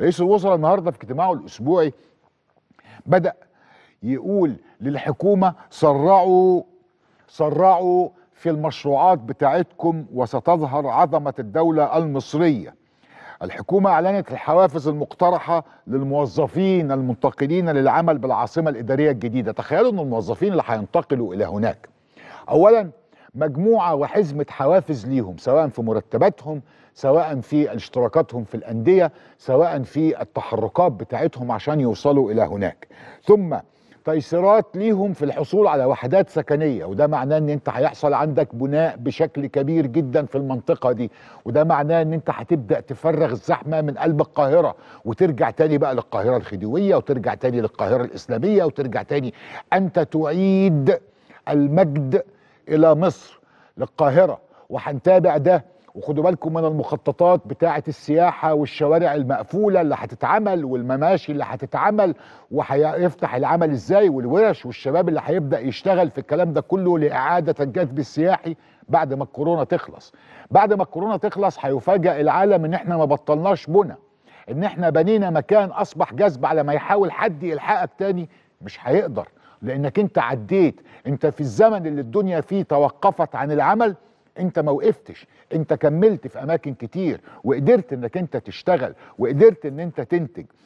رئيس الوزراء النهارده في اجتماعه الاسبوعي بدا يقول للحكومه سرعوا سرعوا في المشروعات بتاعتكم وستظهر عظمه الدوله المصريه الحكومة أعلنت الحوافز المقترحة للموظفين المنتقلين للعمل بالعاصمة الإدارية الجديدة تخيلوا أن الموظفين اللي هينتقلوا إلى هناك أولا مجموعه وحزمه حوافز ليهم سواء في مرتباتهم سواء في اشتراكاتهم في الانديه سواء في التحركات بتاعتهم عشان يوصلوا الى هناك ثم تيسيرات ليهم في الحصول على وحدات سكنيه وده معناه ان انت هيحصل عندك بناء بشكل كبير جدا في المنطقه دي وده معناه ان انت هتبدا تفرغ الزحمه من قلب القاهره وترجع تاني بقى للقاهره الخديويه وترجع تاني للقاهره الاسلاميه وترجع تاني انت تعيد المجد الى مصر للقاهره وهنتابع ده وخدوا بالكم من المخططات بتاعه السياحه والشوارع المقفوله اللي هتتعمل والمماشي اللي هتتعمل وهيفتح العمل ازاي والورش والشباب اللي هيبدا يشتغل في الكلام ده كله لاعاده الجذب السياحي بعد ما الكورونا تخلص بعد ما الكورونا تخلص هيفاجئ العالم ان احنا ما بطلناش بنا ان احنا بنينا مكان اصبح جذب على ما يحاول حد يلحقك تاني مش هيقدر لانك انت عديت انت في الزمن اللي الدنيا فيه توقفت عن العمل انت ما وقفتش انت كملت في اماكن كتير وقدرت انك انت تشتغل وقدرت ان انت تنتج